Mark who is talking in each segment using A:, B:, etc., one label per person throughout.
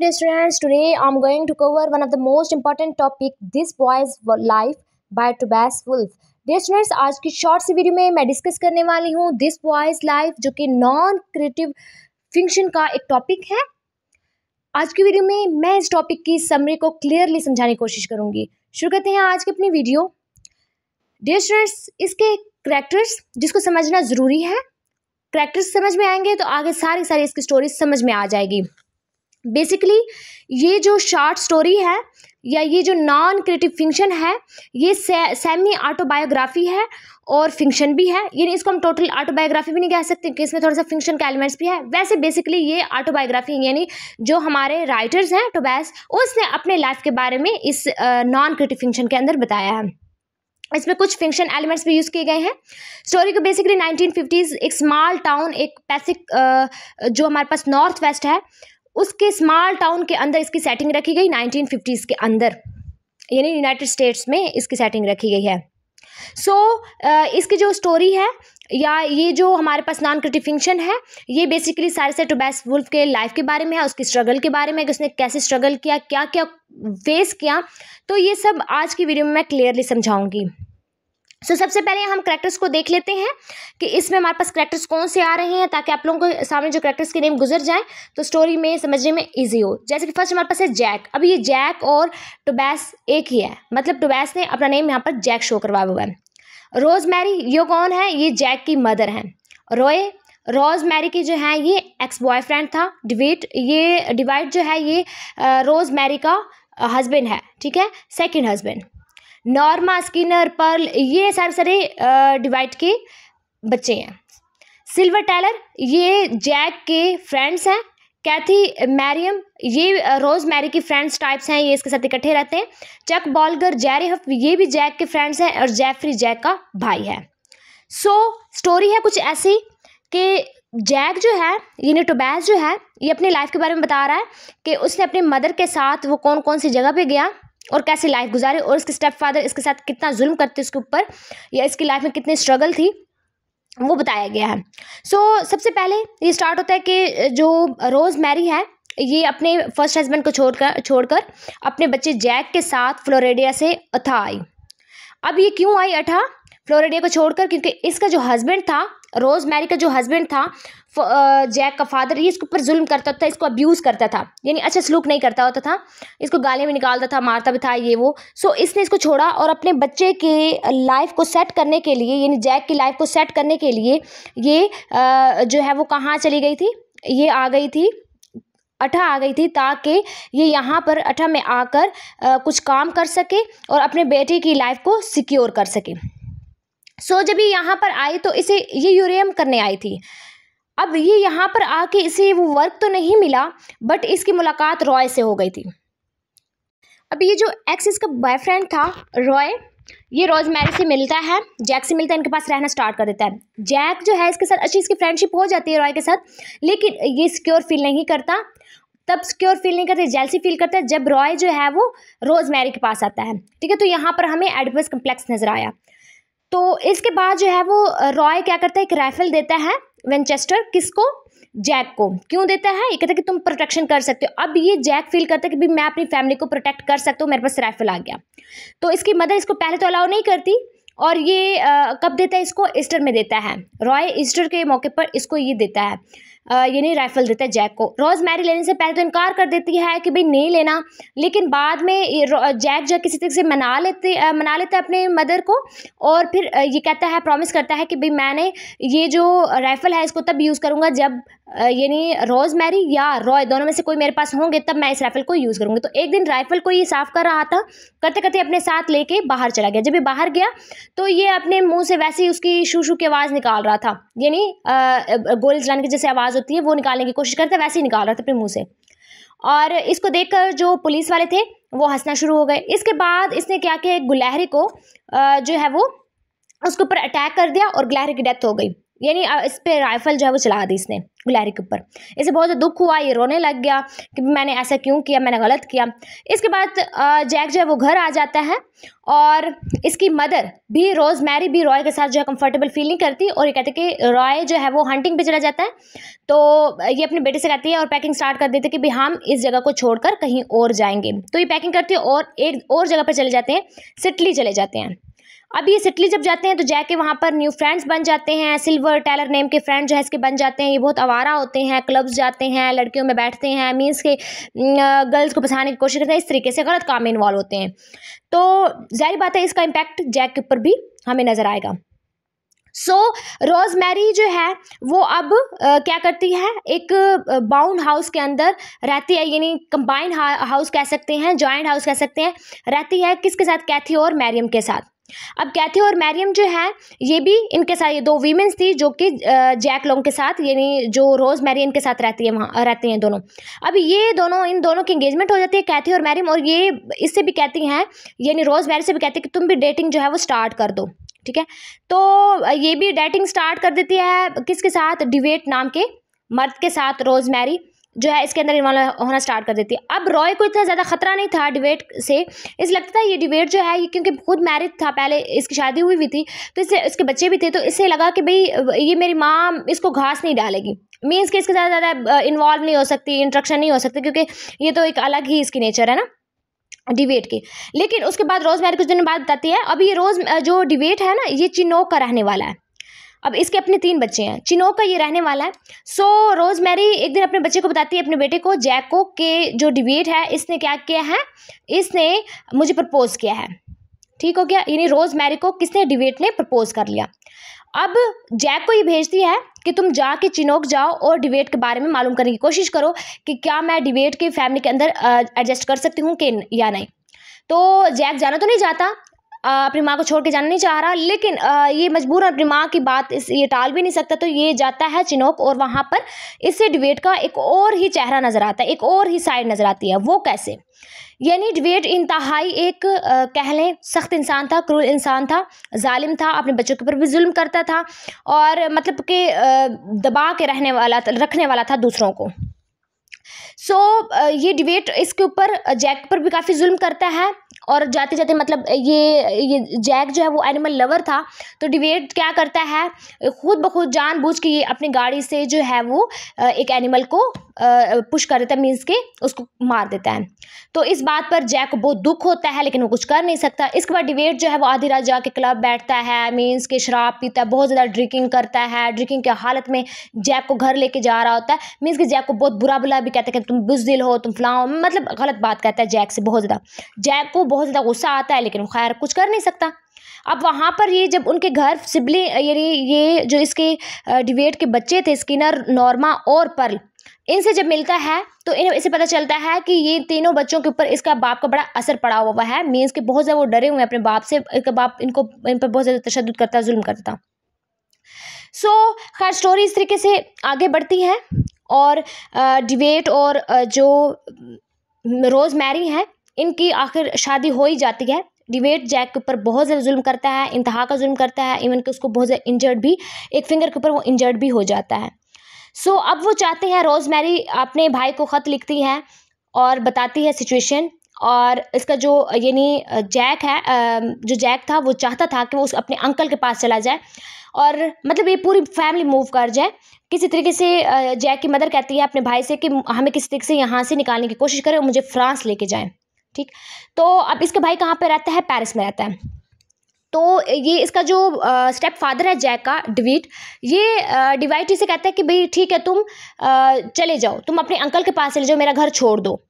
A: dear students today i'm going to cover one of the most important topic this boy's life by tobias wolf dear students आज की short सी video में मैं discuss करने वाली हूँ दिस बॉयज लाइफ जो कि नॉन क्रिएटिव फिक्शन का एक टॉपिक है आज की वीडियो में मैं इस टॉपिक की समरी को क्लियरली समझाने की कोशिश करूँगी शुरू करते हैं आज की अपनी वीडियो डियर स्टूडेंट्स इसके करेक्टर्स जिसको समझना ज़रूरी है करेक्टर्स समझ में आएंगे तो आगे सारी सारी इसकी स्टोरी समझ में आ जाएगी बेसिकली ये जो शॉर्ट स्टोरी है या ये जो नॉन क्रिएटिव फिंक्शन है ये से, सेमी ऑटोबायोग्राफी है और फंक्शन भी है यानी इसको हम टोटल ऑटोबायोग्राफी भी नहीं कह सकते कि इसमें थोड़ा सा फिंक्शन का एलिमेंट्स भी है वैसे बेसिकली ये ऑटोबायोग्राफी यानी जो हमारे राइटर्स हैं टोबैस उसने अपने लाइफ के बारे में इस नॉन क्रिएटिव फंक्शन के अंदर बताया है इसमें कुछ फंक्शन एलिमेंट्स भी यूज़ किए गए हैं स्टोरी को बेसिकली नाइनटीन एक स्मॉल टाउन एक पैसिक जो हमारे पास नॉर्थ वेस्ट है उसके स्मॉल टाउन के अंदर इसकी सेटिंग रखी गई फिफ्टीज़ के अंदर यानी यूनाइटेड स्टेट्स में इसकी सेटिंग रखी गई है सो so, इसकी जो स्टोरी है या ये जो हमारे पास नॉन क्रिटिव फिक्शन है ये बेसिकली सारे से बेस्ट वुल्फ के लाइफ के बारे में है उसकी स्ट्रगल के बारे में कि उसने कैसे स्ट्रगल किया क्या क्या फेस किया तो ये सब आज की वीडियो में मैं क्लियरली समझाऊंगी सो so, सबसे पहले हम करेक्टर्स को देख लेते हैं कि इसमें हमारे पास करेक्टर्स कौन से आ रहे हैं ताकि आप लोगों के सामने जो करेक्टर्स के नेम गुजर जाएं तो स्टोरी में समझने में इजी हो जैसे कि फर्स्ट हमारे पास है जैक अब ये जैक और टोबैस एक ही है मतलब टोबैस ने अपना नेम यहाँ पर जैक शो करवाया हुआ है रोज़ मैरी ये कौन है ये जैक की मदर हैं रोए रोज़ मैरी की जो है ये एक्स बॉयफ्रेंड था डिवेट ये डिवाइड जो है ये रोज़ मैरी का हस्बैंड है ठीक है second husband Norma Skinner Pearl ये सारे सारे डिवाइड के बच्चे हैं सिल्वर टैलर ये जैक के फ्रेंड्स हैं कैथी मैरियम ये रोज मैरी की फ्रेंड्स टाइप्स हैं ये इसके साथ इकट्ठे रहते हैं चक बॉलगर जैरी हफ ये भी जैक के फ्रेंड्स हैं और जैफरी जैक का भाई है सो so, स्टोरी है कुछ ऐसी कि जैक जो है यानी टोबैस जो है ये अपनी लाइफ के बारे में बता रहा है कि उसने अपनी मदर के साथ वो कौन कौन सी जगह पे गया और कैसे लाइफ गुजारे और इसके स्टेप फादर इसके साथ कितना जुल्म करते उसके ऊपर या इसकी लाइफ में कितनी स्ट्रगल थी वो बताया गया है सो so, सबसे पहले ये स्टार्ट होता है कि जो रोज़ मैरी है ये अपने फर्स्ट हस्बैंड को छोड़कर छोड़कर अपने बच्चे जैक के साथ फ्लोरिडा से अथा आई अब ये क्यों आई अठा फ्लोरिडा को छोड़कर क्योंकि इसका जो हस्बैंड था रोज़ मैरी का जो हस्बैंड था जैक का फादर ये इसके ऊपर जुल्म करता था इसको अब्यूज़ करता था यानी अच्छा सलूक नहीं करता होता था इसको गालियाँ भी निकालता था मारता भी था ये वो सो इसने इसको छोड़ा और अपने बच्चे के लाइफ को सेट करने के लिए यानी जैक की लाइफ को सेट करने के लिए ये जो है वो कहाँ चली गई थी ये आ गई थी अठा आ गई थी ताकि ये यहाँ पर अठा में आकर कुछ काम कर सके और अपने बेटे की लाइफ को सिक्योर कर सके सो जब ये यहाँ पर आई तो इसे ये यूरियम करने आई थी अब ये यहाँ पर आके इसे वो वर्क तो नहीं मिला बट इसकी मुलाकात रॉय से हो गई थी अब ये जो एक्स इसका बॉयफ्रेंड था रॉय ये रोज़ मैरी से मिलता है जैक से मिलता है इनके पास रहना स्टार्ट कर देता है जैक जो है इसके साथ अच्छी इसकी फ्रेंडशिप हो जाती है रॉय के साथ लेकिन ये सिक्योर फील नहीं करता तब सिक्योर फील नहीं करते जेलसी फील करता है जब रॉय जो है वो रोज़ मैरी के पास आता है ठीक है तो यहाँ पर हमें एडवर्स कम्प्लेक्स नज़र आया तो इसके बाद जो है वो रॉय क्या करता है एक राइफल देता है वेंचेस्टर किसको जैक को क्यों देता है ये कहता है कि तुम प्रोटेक्शन कर सकते हो अब ये जैक फील करता है कि भाई मैं अपनी फैमिली को प्रोटेक्ट कर सकता हूँ मेरे पास राइफल आ गया तो इसकी मदर इसको पहले तो अलाउ नहीं करती और ये आ, कब देता है इसको ईस्टर में देता है रॉय ईस्टर के मौके पर इसको ये देता है यानी राइफल देता है जैक को रोज़ मैरी लेने से पहले तो इनकार कर देती है कि भाई नहीं लेना लेकिन बाद में जैक जो किसी तरीके से मना लेते मना लेता है अपने मदर को और फिर ये कहता है प्रॉमिस करता है कि भाई मैंने ये जो राइफल है इसको तब यूज़ करूँगा जब यानी रोज़मेरी या रॉय दोनों में से कोई मेरे पास होंगे तब मैं इस राइफ़ल को यूज़ करूँगी तो एक दिन राइफ़ल को ये साफ़ कर रहा था करते करते अपने साथ लेके बाहर चला गया जब ये बाहर गया तो ये अपने मुंह से वैसे ही उसकी शू शू की आवाज़ निकाल रहा था यानी गोली चलाने की जैसे आवाज़ होती है वो निकालने की कोशिश करते वैसे ही निकाल रहा था अपने मुँह से और इसको देख जो पुलिस वाले थे वो हंसना शुरू हो गए इसके बाद इसने क्या किया गुलहरी को जो है वो उसके ऊपर अटैक कर दिया और गुलहरी की डेथ हो गई यानी इस पर राइफल जो है वो चला दी इसने गुलारी के ऊपर इसे बहुत दुख हुआ ये रोने लग गया कि मैंने ऐसा क्यों किया मैंने गलत किया इसके बाद जैक जो है वो घर आ जाता है और इसकी मदर भी रोज़ मैरी भी रॉय के साथ जो है कंफर्टेबल फील नहीं करती और ये कहते कि रॉय जो है वो हंटिंग पे चला जाता है तो ये अपने बेटे से कहती है और पैकिंग स्टार्ट कर देते कि भी हम इस जगह को छोड़कर कहीं और जाएंगे तो ये पैकिंग करती है और एक और जगह पर चले जाते हैं सिटली चले जाते हैं अब ये सिटली जब जाते हैं तो जैके वहाँ पर न्यू फ्रेंड्स बन जाते हैं सिल्वर टेलर नेम के फ्रेंड जो है इसके बन जाते हैं ये बहुत आवारा होते हैं क्लब्स जाते हैं लड़कियों में बैठते हैं मीन्स के गर्ल्स को फंसाने की कोशिश करते हैं इस तरीके से गलत काम में इन्वॉल्व होते हैं तो जाहिर बात है इसका इम्पैक्ट जैक के ऊपर भी हमें नज़र आएगा सो so, मैरी जो है वो अब आ, क्या करती है एक बाउंड हाउस के अंदर रहती है यानी कंबाइंड हाउस कह सकते हैं जॉइंट हाउस कह सकते हैं रहती है किसके साथ कैथी और मैरियम के साथ अब कैथी और मैरियम जो है ये भी इनके साथ ये दो वीमेंस थी जो कि जैक लोंग के साथ यानी जो रोज़ मैरी इनके साथ रहती है वहाँ रहती हैं दोनों अब ये दोनों इन दोनों की इंगेजमेंट हो जाती है कैथी और मैरियम और ये इससे भी कहती हैं यानी रोज़ मैरी से भी कहती है कि तुम भी डेटिंग जो है वो स्टार्ट कर दो ठीक है तो ये भी डेटिंग स्टार्ट कर देती है किसके साथ डिवेट नाम के मर्द के साथ रोज़ मैरी जो है इसके अंदर इन्वॉल्व होना स्टार्ट कर देती है अब रॉय को इतना ज़्यादा खतरा नहीं था डिबेट से इस लगता था ये डिबेट जो है ये क्योंकि खुद मैरिड था पहले इसकी शादी हुई हुई थी तो इससे इसके बच्चे भी थे तो इससे लगा कि भाई ये मेरी माँ इसको घास नहीं डालेगी मीन्स कि इसके ज़्यादा ज़्यादा इन्वॉल्व नहीं हो सकती इंट्रक्शन नहीं हो सकती क्योंकि ये तो एक अलग ही इसकी नेचर है ना डिबेट की लेकिन उसके बाद रोज़ मैरी कुछ दिन बाद बताती है अब ये रोज़ जो डिबेट है ना ये चिनोक का रहने वाला है अब इसके अपने तीन बच्चे हैं चिनोक का ये रहने वाला है सो so, रोज़ मैरी एक दिन अपने बच्चे को बताती है अपने बेटे को जैको के जो डिबेट है इसने क्या किया है इसने मुझे प्रपोज़ किया है ठीक हो गया यानी रोज़ मैरी को किसने डिबेट ने प्रपोज़ कर लिया अब जैक को ये भेजती है कि तुम जाके चिनोक जाओ और डिबेट के बारे में मालूम करने की कोशिश करो कि क्या मैं डिबेट के फैमिली के अंदर एडजस्ट कर सकती हूँ कि या नहीं तो जैक जाना तो नहीं जाता अपनी माँ को छोड़ के जाना नहीं चाह रहा लेकिन ये मजबूर अपनी माँ की बात इस ये टाल भी नहीं सकता तो ये जाता है चिनोक और वहाँ पर इससे डिबेट का एक और ही चेहरा नज़र आता है एक और ही साइड नज़र आती है वो कैसे यानी डिबेट इंतहाई एक कह लें सख्त इंसान था क्रूर इंसान था जालिम था अपने बच्चों के ऊपर भी जुल्म करता था और मतलब के दबा के रहने वाला रखने वाला था दूसरों को सो so, uh, ये डिबेट इसके ऊपर जैक uh, पर भी काफ़ी जुल्म करता है और जाते जाते मतलब uh, ये ये जैक जो है वो एनिमल लवर था तो डिबेट क्या करता है खुद ब खुद जानबूझ के ये अपनी गाड़ी से जो है वो एक एनिमल को पुश कर देता है मीन्स के उसको मार देता है तो इस बात पर जैक को बहुत दुख होता है लेकिन वो कुछ कर नहीं सकता इसके बाद डिबेट जो है वो आधी रात जाके क्लब बैठता है मीन्स के शराब पीता है बहुत ज़्यादा ड्रिंकिंग करता है ड्रिंकिंग के हालत में जैक को घर लेके जा रहा होता है मीन्स कि जैक को बहुत बुरा बुला भी कहता है तुम बुजदिल हो तुम फलाओ मतलब गलत बात कहता है जैक से बहुत ज़्यादा जैक को बहुत ज़्यादा गुस्सा आता है लेकिन खैर कुछ कर नहीं सकता अब वहाँ पर ये जब उनके घर सिबली यानी ये जो इसके डिबेट के बच्चे थे स्किनर नॉर्मा और पर्ल इनसे जब मिलता है तो इन इसे पता चलता है कि ये तीनों बच्चों के ऊपर इसका बाप का बड़ा असर पड़ा हुआ है मीन्स के बहुत ज़्यादा वो डरे हुए हैं अपने बाप से इनका बाप इनको इन पर बहुत ज़्यादा तशद करता जुल्म करता सो so, खैर स्टोरी इस तरीके से आगे बढ़ती है और डिबेट और जो रोज़ मैरी हैं इनकी आखिर शादी हो ही जाती है डिबेट जैक के ऊपर बहुत ज़्यादा जुल्म करता है इंतहा का जुल्म करता है इवन कि उसको बहुत ज़्यादा इंजर्ड भी एक फिंगर के ऊपर वो इंजर्ड भी हो जाता है सो so, अब वो चाहते हैं रोज़ मैरी अपने भाई को ख़त लिखती है और बताती है सिचुएशन और इसका जो यानी जैक है जो जैक था वो चाहता था कि वो उस अपने अंकल के पास चला जाए और मतलब ये पूरी फैमिली मूव कर जाए किसी तरीके से जैक की मदर कहती है अपने भाई से कि हमें किसी तरीके से यहाँ से निकालने की कोशिश करें और मुझे फ्रांस लेके जाए ठीक तो अब इसका भाई कहाँ पर रहता है पैरिस में रहता है तो ये इसका जो स्टेप फादर है जैक का डिवीट ये डिवाइट इसे कहता है कि भाई ठीक है तुम आ, चले जाओ तुम अपने अंकल के पास चले जाओ मेरा घर छोड़ दो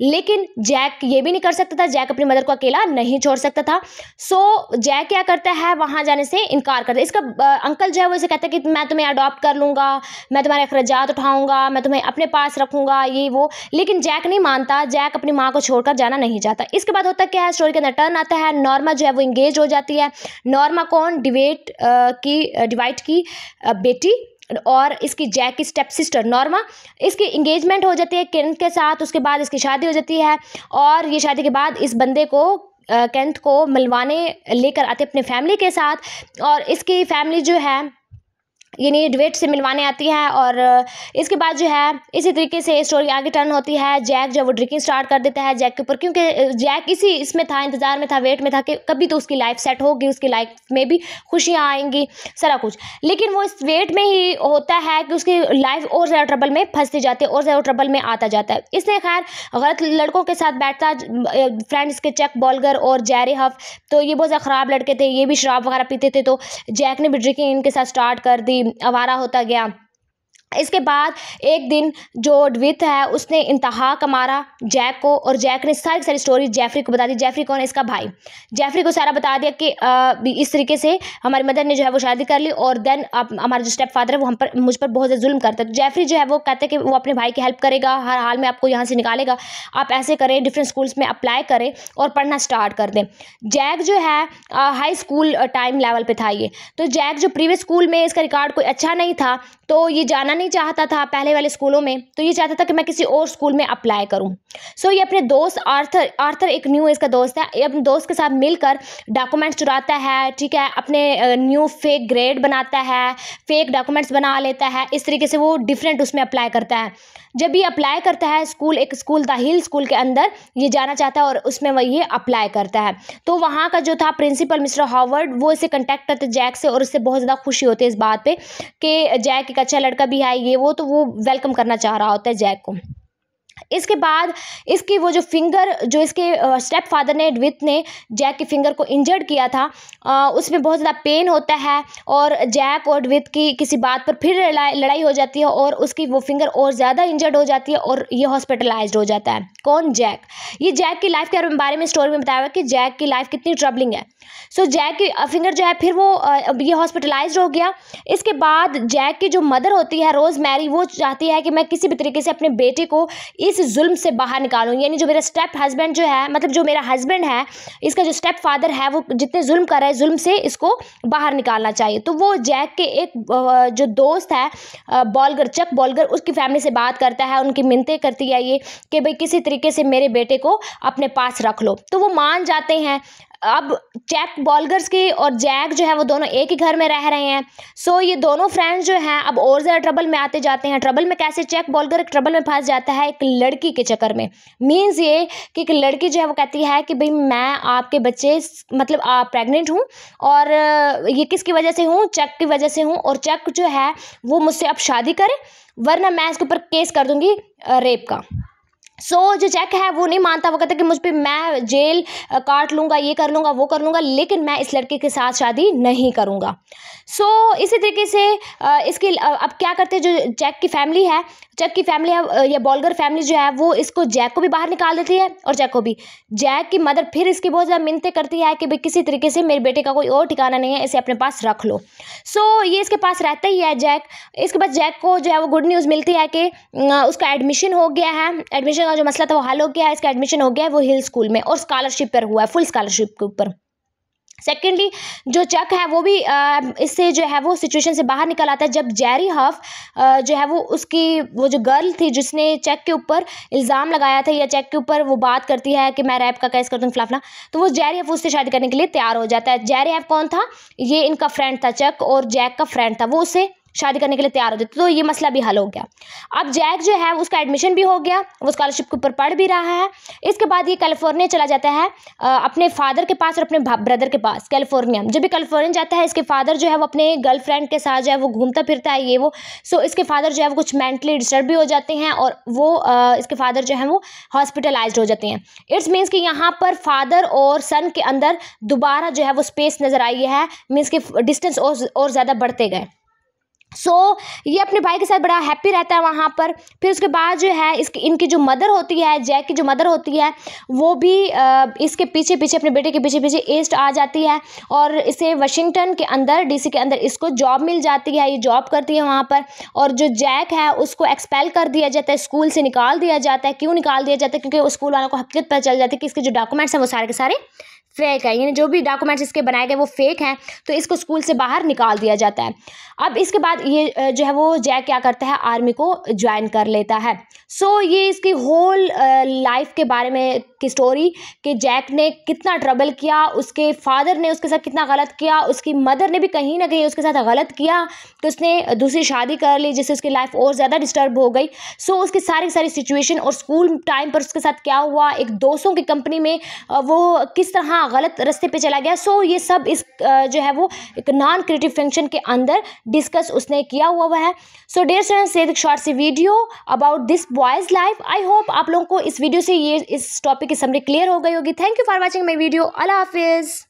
A: लेकिन जैक ये भी नहीं कर सकता था जैक अपनी मदर को अकेला नहीं छोड़ सकता था सो जैक क्या करता है वहाँ जाने से इनकार करता है इसका अंकल जो है वो इसे कहता है कि मैं तुम्हें अडॉप्ट कर लूँगा मैं तुम्हारे अखराज उठाऊँगा मैं तुम्हें अपने पास रखूँगा ये वो लेकिन जैक नहीं मानता जैक अपनी माँ को छोड़कर जाना नहीं चाहता इसके बाद होता क्या है स्टोरी के अंदर टर्न आता है नॉर्मा जो है वो इंगेज हो जाती है नॉर्मा कौन डिवेट की डिवाइट की बेटी और इसकी जैक की स्टेप सिस्टर नॉर्मा इसकी इंगेजमेंट हो जाती है किरण के साथ उसके बाद इसकी शादी हो जाती है और ये शादी के बाद इस बंदे को केंथ को मिलवाने लेकर आते अपने फैमिली के साथ और इसकी फैमिली जो है यानी ड्वेट से मिलवाने आती है और इसके बाद जो है इसी तरीके से स्टोरी आगे टर्न होती है जैक जो वो ड्रिंकिंग स्टार्ट कर देता है जैक के ऊपर क्योंकि जैक इसी इसमें था इंतज़ार में था वेट में था कि कभी तो उसकी लाइफ सेट होगी उसकी लाइफ में भी खुशियाँ आएंगी सारा कुछ लेकिन वो इस वेट में ही होता है कि उसकी लाइफ और ज़्यादा ट्रबल में फंसती जाती है और ज़्यादा ट्रबल में आता जाता है इसने खैर गलत लड़कों के साथ बैठता फ्रेंड्स के चेक बॉलगर और जैर हफ तो ये बहुत ज़्यादा ख़राब लड़के थे ये भी शराब वगैरह पीते थे तो जैक ने भी ड्रिंकिंग इनके साथ स्टार्ट कर दी आवारा होता गया इसके बाद एक दिन जो डविथ है उसने इंतहा का मारा जैक को और जैक ने सारी सारी स्टोरी जैफरी को बता दी जैफरी कौन है इसका भाई जैफरी को सारा बता दिया कि आ, इस तरीके से हमारी मदर ने जो है वो शादी कर ली और देन आप हमारा जो स्टेप फादर है वो हम पर मुझ पर बहुत ज़्यादा जुल्म करता है तो जैफरी जो है वो कहते हैं कि वो अपने भाई की हेल्प करेगा हर हाल में आपको यहाँ से निकालेगा आप ऐसे करें डिफरेंट स्कूल्स में अप्लाई करें और पढ़ना स्टार्ट कर दें जैक जो है हाई स्कूल टाइम लेवल पर था ये तो जैक जो प्रीवियस स्कूल में इसका रिकॉर्ड कोई अच्छा नहीं था तो ये जाना नहीं नहीं चाहता था पहले वाले स्कूलों में तो ये चाहता था कि मैं किसी और स्कूल में अप्लाई करूँ सो so, ये अपने दोस्त आर्थर आर्थर एक न्यू इसका दोस्त है ये अपने दोस्त के साथ मिलकर डॉक्यूमेंट्स चुराता है ठीक है अपने न्यू फेक ग्रेड बनाता है फेक डॉक्यूमेंट्स बना लेता है इस तरीके से वो डिफरेंट उसमें अप्लाई करता है जब ये अप्लाई करता है स्कूल एक स्कूल द हिल स्कूल के अंदर ये जाना चाहता है और उसमें वह ये अप्लाई करता है तो वहाँ का जो था प्रिंसिपल मिस्टर हॉवर्ड वो इसे कंटेक्ट करते जैक से और उससे बहुत ज़्यादा खुशी होती है इस बात पर कि जैक एक अच्छा लड़का भी है ये वो तो वो वेलकम करना चाह रहा होता है जैक को इसके बाद इसकी वो जो फिंगर जो इसके स्टेप फादर ने एडविथ ने जैक की फिंगर को इंजर्ड किया था उसमें बहुत ज़्यादा पेन होता है और जैक और एडविथ की किसी बात पर फिर लड़ाई हो जाती है और उसकी वो फिंगर और ज़्यादा इंजर्ड हो जाती है और ये हॉस्पिटलाइज हो जाता है कौन जैक ये जैक की लाइफ के बारे में स्टोरी में बताया हुआ कि जैक की लाइफ कितनी ट्रबलिंग है सो so, जैक की फिंगर जो है फिर वो ये हॉस्पिटलाइज हो गया इसके बाद जैक की जो मदर होती है रोज़ मैरी वो चाहती है कि मैं किसी भी तरीके से अपने बेटे को इस इस जुल्म से बाहर निकालूँ यानी जो मेरा स्टेप हस्बैंड जो है मतलब जो मेरा हस्बैंड है इसका जो स्टेप फादर है वो जितने जुल्म कर रहा है जुल्म से इसको बाहर निकालना चाहिए तो वो जैक के एक जो दोस्त है बॉलगर चक बॉलगर उसकी फैमिली से बात करता है उनकी मिनतें करती है ये कि भाई किसी तरीके से मेरे बेटे को अपने पास रख लो तो वो मान जाते हैं अब जैक बॉलगर्स की और जैक जो है वो दोनों एक ही घर में रह रहे हैं सो ये दोनों फ्रेंड्स जो हैं अब और ज़्यादा ट्रबल में आते जाते हैं ट्रबल में कैसे चैक बॉलगर ट्रबल में फंस जाता है एक लड़की के चक्कर में मीन्स ये कि एक लड़की जो है वो कहती है कि भाई मैं आपके बच्चे मतलब आप प्रेगनेंट हूँ और ये किसकी वजह से हूँ चेक की वजह से हूँ और चेक जो है वो मुझसे अब शादी करे वरना मैं इसके ऊपर केस कर दूँगी रेप का सो so, जो जैक है वो नहीं मानता वो कहता कि मुझ पर मैं जेल काट लूँगा ये कर लूँगा वो कर लूँगा लेकिन मैं इस लड़के के साथ शादी नहीं करूँगा सो so, इसी तरीके से इसके अब क्या करते जो जैक की फैमिली है चक की फैमिली है या बॉलगर फैमिली जो है वो इसको जैक को भी बाहर निकाल देती है और जैक को भी जैक की मदर फिर इसकी बहुत ज़्यादा मिनतें करती है कि भाई किसी तरीके से मेरे बेटे का कोई और ठिकाना नहीं है इसे अपने पास रख लो सो so, ये इसके पास रहता ही है जैक इसके बाद जैक को जो है वो गुड न्यूज़ मिलती है कि उसका एडमिशन हो गया है एडमिशन का जो मसला था वो हल हो गया है इसका एडमिशन हो गया है वो हिल स्कूल में और स्कॉलरशिप पर हुआ है फुल स्कॉलरशिप के ऊपर सेकेंडली जो चक है वो भी इससे जो है वो सिचुएशन से बाहर निकल आता है जब जैरी हफ जो है वो उसकी वो जो गर्ल थी जिसने चेक के ऊपर इल्ज़ाम लगाया था या चेक के ऊपर वो बात करती है कि मैं रैप का कैस करता हूँ फिलहाफला तो वो जैरी हफ उससे शादी करने के लिए तैयार हो जाता है जैरी हफ कौन था ये इनका फ्रेंड था चक और जैक का फ्रेंड था वो उसे शादी करने के लिए तैयार हो जाते तो ये मसला भी हल हो गया अब जैक जो है उसका एडमिशन भी हो गया वो स्कॉलरशिप के ऊपर पढ़ भी रहा है इसके बाद ये कैलिफोर्निया चला जाता है अपने फादर के पास और अपने ब्रदर के पास कैलिफोर्निया जब भी कैलिफोर्निया जाता है इसके फादर जो है वो अपने गर्लफ्रेंड के साथ जो है वो घूमता फिरता है ये वो सो इसके फादर जो है वो कुछ मेंटली डिस्टर्ब भी हो जाते हैं और वो इसके फादर जो है वो हॉस्पिटलाइज हो जाते हैं इट्स मीन्स कि यहाँ पर फादर और सन के अंदर दोबारा जो है वो स्पेस नज़र आई है मीन्स के डिस्टेंस और ज़्यादा बढ़ते गए सो so, ये अपने भाई के साथ बड़ा हैप्पी रहता है वहाँ पर फिर उसके बाद जो है इसकी इनकी जो मदर होती है जैक की जो मदर होती है वो भी आ, इसके पीछे पीछे अपने बेटे के पीछे पीछे ईस्ट आ जाती है और इसे वाशिंगटन के अंदर डीसी के अंदर इसको जॉब मिल जाती है ये जॉब करती है वहाँ पर और जो जैक है उसको एक्सपेल कर दिया जाता है स्कूल से निकाल दिया जाता है क्यों निकाल दिया जाता है क्योंकि वो स्कूल वालों को हकीकत पता चल जाती है कि इसके जो डॉक्यूमेंट्स हैं वो सारे के सारे फेक है यानी जो भी डॉक्यूमेंट्स इसके बनाए गए वो फेक हैं तो इसको स्कूल से बाहर निकाल दिया जाता है अब इसके बाद ये जो है वो जैक क्या करता है आर्मी को ज्वाइन कर लेता है सो so, ये इसकी होल लाइफ के बारे में की स्टोरी कि जैक ने कितना ट्रबल किया उसके फादर ने उसके साथ कितना गलत किया उसकी मदर ने भी कहीं ना कहीं उसके साथ गलत किया तो उसने दूसरी शादी कर ली जिससे उसकी लाइफ और ज़्यादा डिस्टर्ब हो गई सो so, उसकी सारी सारी सिचुएशन और स्कूल टाइम पर उसके साथ क्या हुआ एक दोस्तों की कंपनी में वो किस तरह हाँ गलत रास्ते पे चला गया सो ये सब इस जो है वो एक नॉन क्रिएटिव फंक्शन के अंदर डिस्कस उसने किया हुआ है सो डेयर स्टूडेंट से एक शॉर्ट सी video about this boys life I hope आप लोगों को इस वीडियो से ये इस टॉपिक की समरी क्लियर हो गई होगी thank you for watching my video अला हाफिज़